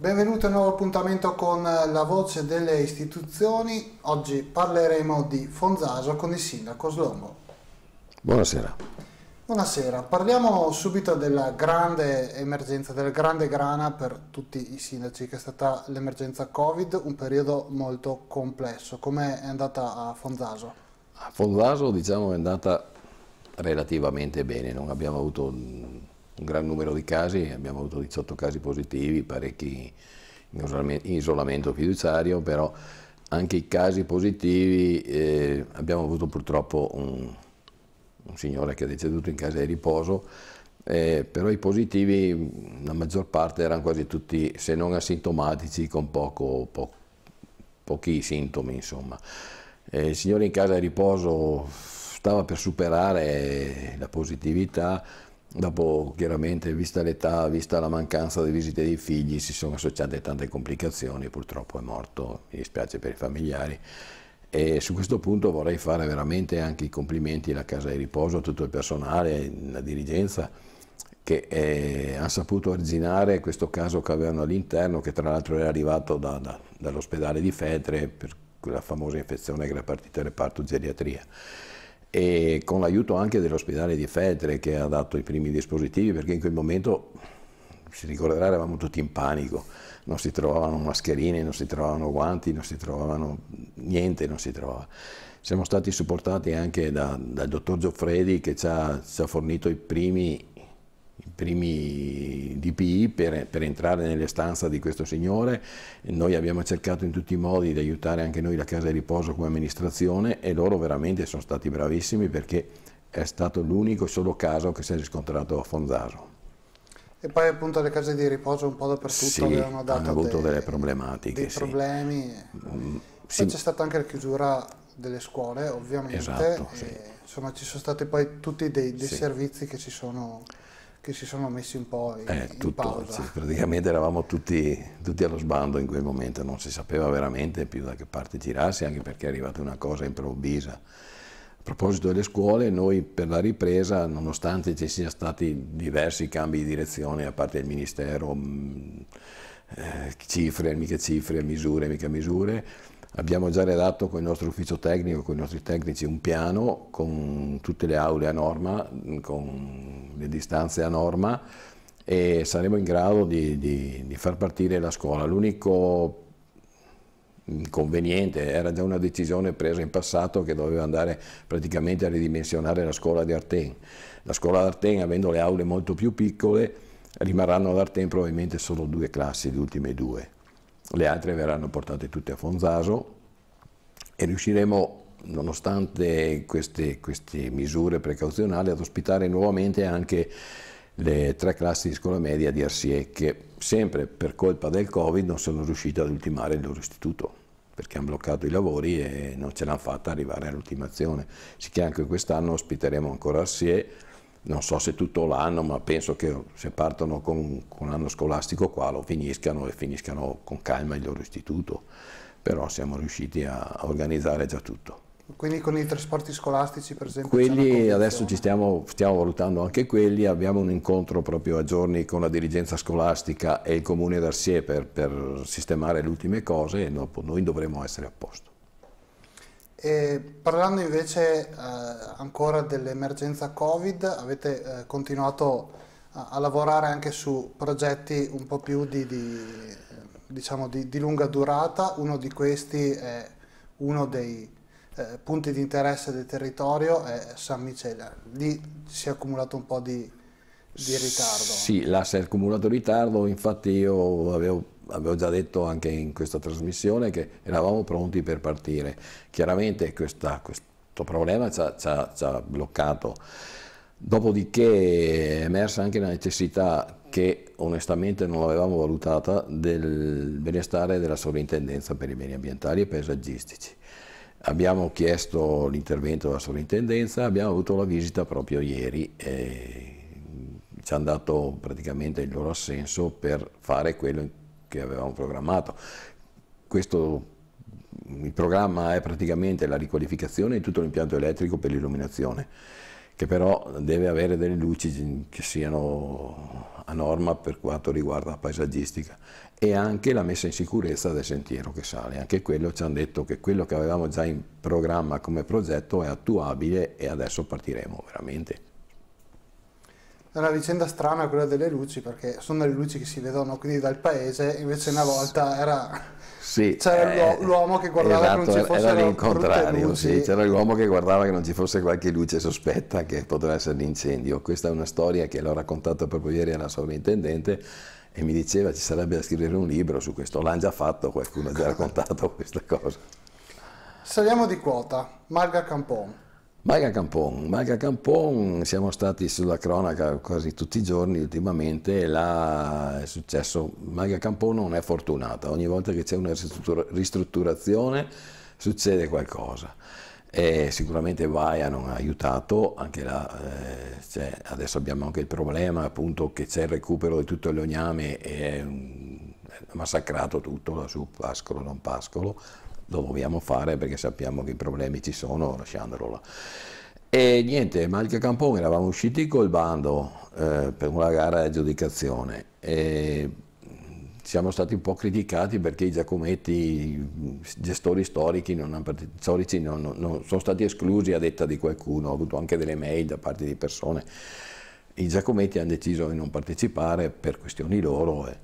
Benvenuti a un nuovo appuntamento con la voce delle istituzioni. Oggi parleremo di Fonzaso con il sindaco Slombo. Buonasera. Buonasera, parliamo subito della grande emergenza, della grande grana per tutti i sindaci che è stata l'emergenza Covid, un periodo molto complesso. Come è andata a Fonzaso? A Fonzaso diciamo è andata relativamente bene, non abbiamo avuto mm, un gran numero di casi, abbiamo avuto 18 casi positivi, parecchi in isolamento fiduciario, però anche i casi positivi eh, abbiamo avuto purtroppo un, un, signore che è deceduto in casa di riposo, eh, però i positivi, la maggior parte erano quasi tutti, se non asintomatici, con poco, po pochi sintomi insomma. Eh, il signore in casa di riposo stava per superare la positività, Dopo, chiaramente, vista l'età, vista la mancanza di visite dei figli, si sono associate tante complicazioni, purtroppo è morto, mi dispiace per i familiari. E su questo punto vorrei fare veramente anche i complimenti alla Casa di Riposo, a tutto il personale, alla dirigenza, che eh, hanno saputo originare questo caso che avevano all'interno, che tra l'altro era arrivato da, da, dall'ospedale di Fetre per quella famosa infezione che era partita dal reparto geriatria e con l'aiuto anche dell'ospedale di Feltre che ha dato i primi dispositivi perché in quel momento si ricorderà eravamo tutti in panico non si trovavano mascherine, non si trovavano guanti, non si trovavano niente, non si trovava. Siamo stati supportati anche da, dal dottor Gioffredi che ci ha, ci ha fornito i primi primi DPI per, per, entrare nelle stanze di questo signore, noi abbiamo cercato in tutti i modi di aiutare anche noi la casa di riposo come amministrazione e loro veramente sono stati bravissimi perché è stato l'unico e solo caso che si è riscontrato a Fonzaso. E poi appunto le case di riposo un po' dappertutto sì, avevano dato hanno avuto dei, delle problematiche, dei sì. problemi. Mm, sì. c'è stata anche la chiusura delle scuole ovviamente, esatto, sì. insomma ci sono stati poi tutti dei, dei servizi che ci sono che si sono messi un po' in, eh, tutto, in sì, praticamente eravamo tutti, tutti, allo sbando in quel momento, non si sapeva veramente più da che parte girarsi, anche perché è arrivata una cosa improvvisa. A proposito delle scuole, noi per la ripresa, nonostante ci siano stati diversi cambi di direzione da parte del Ministero, mh, mm, eh, cifre, mica cifre, misure, mica misure, Abbiamo già redatto con il nostro ufficio tecnico, con i nostri tecnici, un piano con tutte le aule a norma, mm, con le distanze a norma e saremo in grado di, di, di far partire la scuola. L'unico inconveniente, era già una decisione presa in passato che doveva andare praticamente a ridimensionare la scuola di Arten. La scuola d'Arten, avendo le aule molto più piccole, rimarranno ad Arten probabilmente solo due classi, le ultime due. Le altre verranno portate tutte a Fonzaso e riusciremo nonostante queste, queste misure precauzionali, ad ospitare nuovamente anche le tre classi di scuola media di Arsie che sempre per colpa del Covid non sono riuscite ad ultimare il loro istituto perché hanno bloccato i lavori e non ce l'hanno fatta arrivare all'ultimazione. Sicché anche quest'anno ospiteremo ancora Arsie, non so se tutto l'anno, ma penso che se partono con, con l'anno scolastico qua lo finiscano e finiscano con calma il loro istituto, però siamo riusciti a organizzare già tutto. Quindi con i trasporti scolastici per esempio? Quelli adesso ci stiamo, stiamo, valutando anche quelli, abbiamo un incontro proprio a giorni con la dirigenza scolastica e il comune d'Arsie per, per sistemare le ultime cose e dopo noi dovremo essere a posto. E parlando invece eh, ancora dell'emergenza Covid, avete eh, continuato a, a, lavorare anche su progetti un po' più di, di, diciamo di, di lunga durata, uno di questi è uno dei eh, punti di interesse del territorio è San Michele, Lì si è accumulato un po' di, di ritardo. Sì, là si è accumulato ritardo, infatti io avevo, avevo già detto anche in questa trasmissione che eravamo pronti per partire. Chiaramente questa, questo problema ci ha, ci, ha, ci ha bloccato. Dopodiché è emersa anche la necessità che onestamente non l'avevamo valutata del benestare della sovrintendenza per i beni ambientali e paesaggistici Abbiamo chiesto l'intervento della sovrintendenza, abbiamo avuto la visita proprio ieri e ci hanno dato praticamente il loro assenso per fare quello che avevamo programmato. Questo, il programma è praticamente la riqualificazione di tutto l'impianto elettrico per l'illuminazione che però deve avere delle luci che siano a norma per quanto riguarda la paesaggistica e anche la messa in sicurezza del sentiero che sale. Anche quello ci hanno detto che quello che avevamo già in programma come progetto è attuabile e adesso partiremo veramente. È una vicenda strana quella delle luci, perché sono le luci che si vedono quindi dal paese, invece una volta era... Sì, c'era eh, l'uomo che guardava esatto, che non esatto, ci fossero era contrario, sì, c'era l'uomo che guardava che non ci fosse qualche luce sospetta che poteva essere l'incendio. Questa è una storia che l'ho raccontata proprio ieri alla sovrintendente e mi diceva ci sarebbe da scrivere un libro su questo. L'hanno già fatto, qualcuno ha già raccontato questa cosa. Saliamo di quota, Marga Campon. Maica Campon, Maica Campon, siamo stati sulla cronaca quasi tutti i giorni ultimamente, là è successo, Maica Campon non è fortunata, ogni volta che c'è una ristrutturazione succede qualcosa. E sicuramente Vaia non ha aiutato, anche là, eh, cioè, adesso abbiamo anche il problema appunto che c'è il recupero di tutto il legname e è massacrato tutto lassù, pascolo non pascolo, lo dobbiamo fare perché sappiamo che i problemi ci sono, lasciandolo là. E niente, Malca Campone eravamo usciti col bando eh, per una gara di aggiudicazione e siamo stati un po' criticati perché i Giacometti, i gestori storici, non hanno, storici non, non, non, sono stati esclusi a detta di qualcuno, ho avuto anche delle mail da parte di persone. I Giacometti hanno deciso di non partecipare per questioni loro. Eh.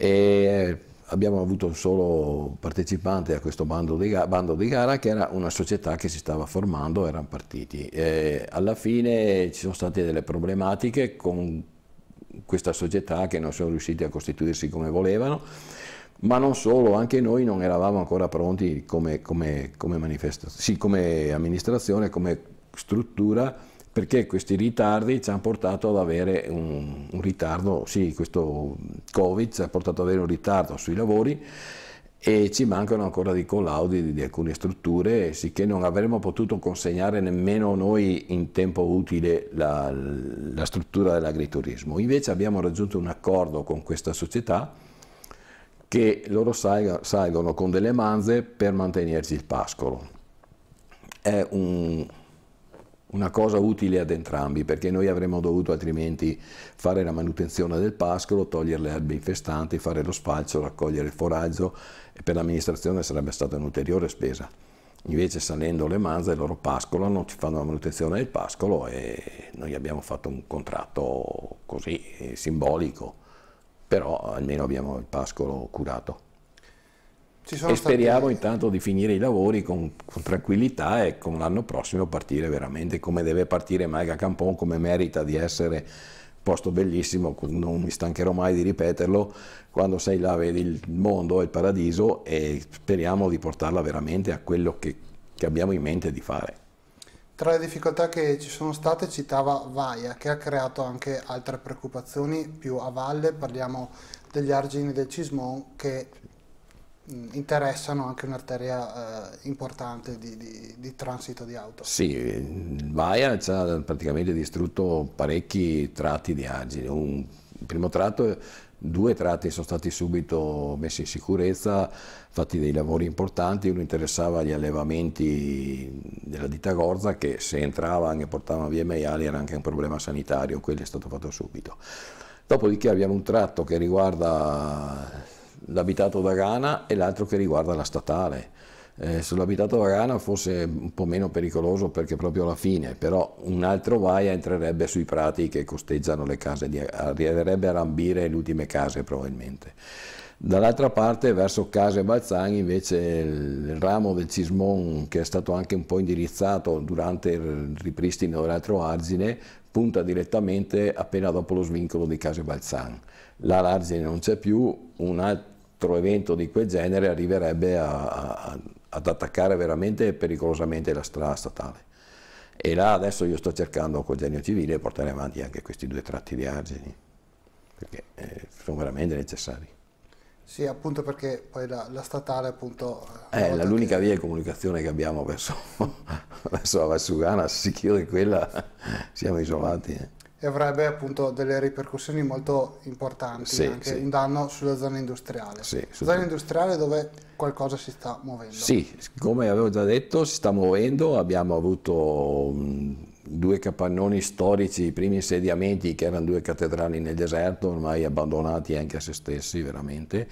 E, e abbiamo avuto un solo partecipante a questo bando di, bando di, gara che era una società che si stava formando, erano partiti. E alla fine ci sono state delle problematiche con questa società che non sono riusciti a costituirsi come volevano, ma non solo, anche noi non eravamo ancora pronti come, come, come, sì, come amministrazione, come struttura perché questi ritardi ci hanno portato ad avere un, un ritardo, sì, questo Covid ci ha portato ad avere un ritardo sui lavori e ci mancano ancora dei collaudi di, di alcune strutture, sicché non avremmo potuto consegnare nemmeno noi in tempo utile la, la struttura dell'agriturismo. Invece abbiamo raggiunto un accordo con questa società che loro salgono con delle manze per mantenerci il pascolo. È un, una cosa utile ad entrambi, perché noi avremmo dovuto altrimenti fare la manutenzione del pascolo, togliere le erbe infestanti, fare lo spalcio, raccogliere il foraggio e per l'amministrazione sarebbe stata un'ulteriore spesa. Invece salendo le manze, loro pascolano, ci fanno la manutenzione del pascolo e noi abbiamo fatto un contratto così eh, simbolico, però almeno abbiamo il pascolo curato e stati... speriamo intanto di finire i lavori con, con, tranquillità e con l'anno prossimo partire veramente come deve partire Maga Campon, come merita di essere posto bellissimo, non mi stancherò mai di ripeterlo, quando sei là vedi il mondo e il paradiso e speriamo di portarla veramente a quello che, che abbiamo in mente di fare. Tra le difficoltà che ci sono state citava Vaia, che ha creato anche altre preoccupazioni più a valle, parliamo degli argini del Cismon che interessano anche un'arteria eh, importante di, di, di, transito di auto. Sì, Baia ci ha praticamente distrutto parecchi tratti di argine. Un, il primo tratto, due tratti sono stati subito messi in sicurezza, fatti dei lavori importanti, uno interessava gli allevamenti della ditta Gorza che se entravano e portavano via i maiali era anche un problema sanitario, quello è stato fatto subito. Dopodiché abbiamo un tratto che riguarda l'abitato da rana e l'altro che riguarda la statale. Eh, sull'abitato da rana forse un po' meno pericoloso perché proprio alla fine, però un altro vaia entrerebbe sui prati che costeggiano le case, arriverebbe a rambire le ultime case probabilmente. Dall'altra parte verso Case Balzani invece il ramo del Cismon che è stato anche un po' indirizzato durante il ripristino dell'altro argine punta direttamente appena dopo lo svincolo di Case Balzani. Là l'argine non c'è più, un altro evento di quel genere arriverebbe a, a, ad attaccare veramente pericolosamente la strada statale. E là adesso io sto cercando col genio civile di portare avanti anche questi due tratti di argini, perché eh, sono veramente necessari. Sì, appunto perché poi la, la statale appunto... È eh, eh l'unica che... via di comunicazione che abbiamo verso, verso la Valsugana, sicuro di quella siamo isolati. Eh. E avrebbe appunto delle ripercussioni molto importanti, sì, anche sì. un danno sulla zona industriale. Sì, sulla zona industriale dove qualcosa si sta muovendo. Sì, come avevo già detto si sta muovendo, abbiamo avuto... Mh, due capannoni storici, i primi insediamenti che erano due cattedrali nel deserto, ormai abbandonati anche a se stessi veramente,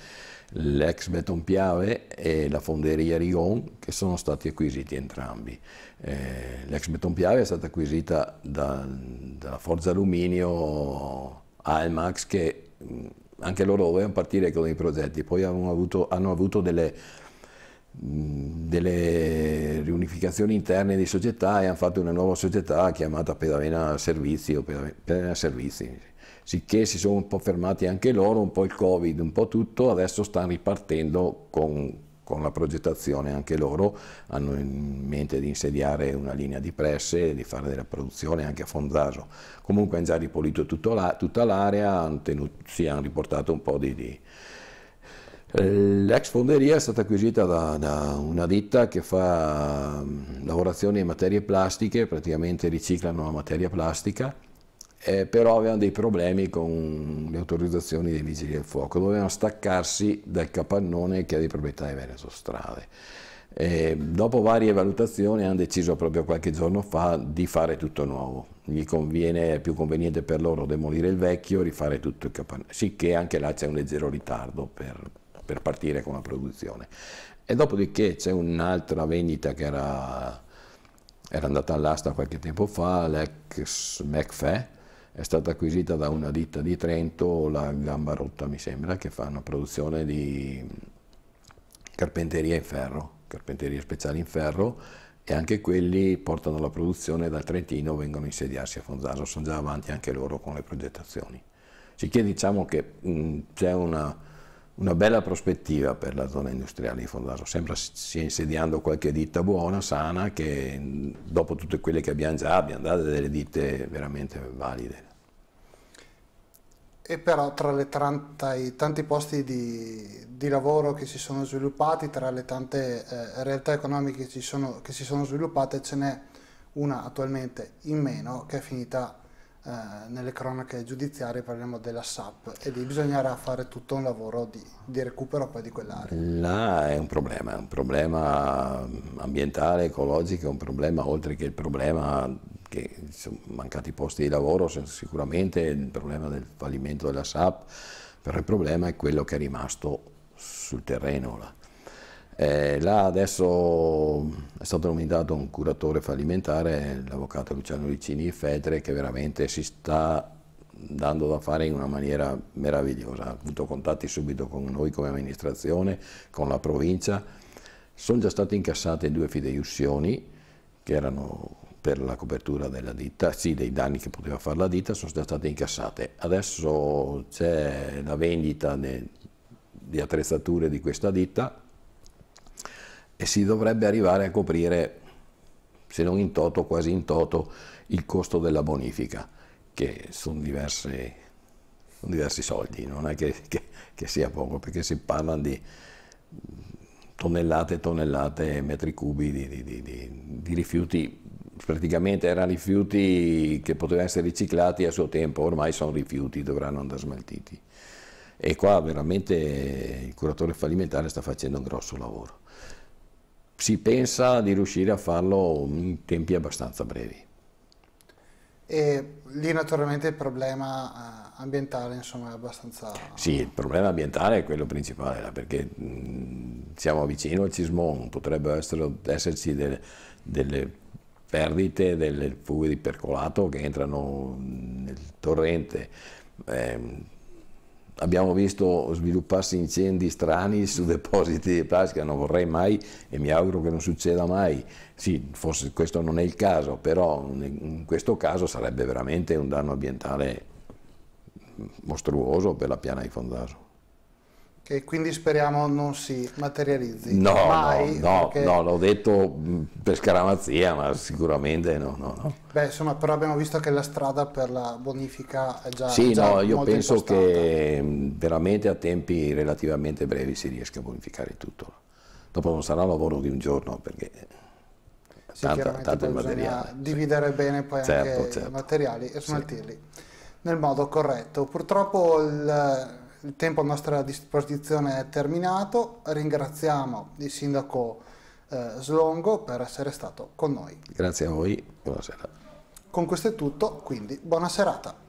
l'ex Betonpiave e la fonderia Rigon che sono stati acquisiti entrambi. Eh, l'ex Betonpiave è stata acquisita da, da Forza Alluminio Almax che anche loro dovevano partire con i progetti, poi avuto, hanno avuto delle delle riunificazioni interne di società e hanno fatto una nuova società chiamata Pedavena Servizi o Pedavena Servizi, sicché si sono un po' fermati anche loro, un po' il Covid, un po' tutto, adesso stanno ripartendo con, con la progettazione anche loro, hanno in mente di insediare una linea di presse, di fare della produzione anche a Fondaso. Comunque hanno già ripulito la, tutta l'area, hanno hanno riportato un po' di, di eh, l'ex fonderia è stata acquisita da, da, una ditta che fa mm, lavorazione in materie plastiche, praticamente riciclano la materia plastica, eh, però avevano dei problemi con le autorizzazioni dei vigili del fuoco, dovevano staccarsi dal capannone che è di proprietà di Veneto Strade. E eh, dopo varie valutazioni hanno deciso proprio qualche giorno fa di fare tutto nuovo. Gli conviene, è più conveniente per loro demolire il vecchio, rifare tutto il capannone, sicché anche là c'è un leggero ritardo per per partire con la produzione. E dopodiché c'è un'altra vendita che era, era andata all'asta qualche tempo fa, l'ex McFe, è stata acquisita da una ditta di Trento, la Gamba Rotta mi sembra, che fa una produzione di carpenteria in ferro, carpenteria speciale in ferro e anche quelli portano la produzione dal Trentino, vengono a insediarsi a Fonzaso, sono già avanti anche loro con le progettazioni. Sicché diciamo che c'è una una bella prospettiva per la zona industriale in di Fondaso, sembra stia insediando qualche ditta buona, sana, che mm, dopo tutte quelle che abbiamo già, abbiamo dato delle ditte veramente valide. E però tra, tanta, i tanti posti di, di, lavoro che si sono sviluppati, tra le tante eh, realtà economiche che, sono, che si sono sviluppate, ce n'è una attualmente in meno che è finita eh, nelle cronache giudiziarie parliamo della SAP e lì bisognerà fare tutto un lavoro di, di recupero poi di quell'area. Là è un problema, è un problema mm, ambientale, ecologico, è un problema oltre che il problema che sono mancati posti di lavoro, sicuramente il problema del fallimento della SAP, però il problema è quello che è rimasto sul terreno. Là eh, là adesso è stato nominato un curatore fallimentare, l'avvocato Luciano Ricini Fedre, che veramente si sta dando da fare in una maniera meravigliosa. Ha avuto contatti subito con noi come amministrazione, con la provincia. Sono già state incassate due fideiussioni che erano per la copertura della ditta, sì, dei danni che poteva fare la ditta, sono già state incassate. Adesso c'è la vendita di attrezzature di questa ditta e si dovrebbe arrivare a coprire, se non in toto, quasi in toto, il costo della bonifica, che sono diversi, sono diversi soldi, non è che, che, che sia poco, perché si parla di tonnellate e tonnellate, metri cubi di, di, di, di, rifiuti, praticamente erano rifiuti che potevano essere riciclati a suo tempo, ormai sono rifiuti, dovranno andare smaltiti. E qua veramente il curatore fallimentare sta facendo un grosso lavoro si pensa di riuscire a farlo in tempi abbastanza brevi. E lì naturalmente il problema eh, ambientale insomma, è abbastanza... Sì, il problema ambientale è quello principale, perché siamo vicino al cismone, potrebbero esserci delle, delle perdite, delle fughe di percolato che entrano nel torrente. Eh, abbiamo visto svilupparsi incendi strani su depositi di plastica, non vorrei mai e mi auguro che non succeda mai. Sì, forse questo non è il caso, però in questo caso sarebbe veramente un danno ambientale mostruoso per la piana di Fondaso. Che quindi speriamo non si materializzi. No, Mai, no, no, perché... no, l'ho detto mm, per scaramazia, ma sicuramente no, no, no. Beh, insomma, però abbiamo visto che la strada per la bonifica è già Sì, già no, io penso impostata. che mm, veramente a tempi relativamente brevi si riesca a bonificare tutto. Dopo non sarà lavoro di un giorno, perché sì, tanto, tanto il materiale. dividere bene poi certo, anche certo. i materiali e smaltirli sì. nel modo corretto. Purtroppo il il tempo a nostra disposizione è terminato, ringraziamo il sindaco eh, Slongo per essere stato con noi. Grazie a voi, buonasera. Con questo è tutto, quindi buona serata.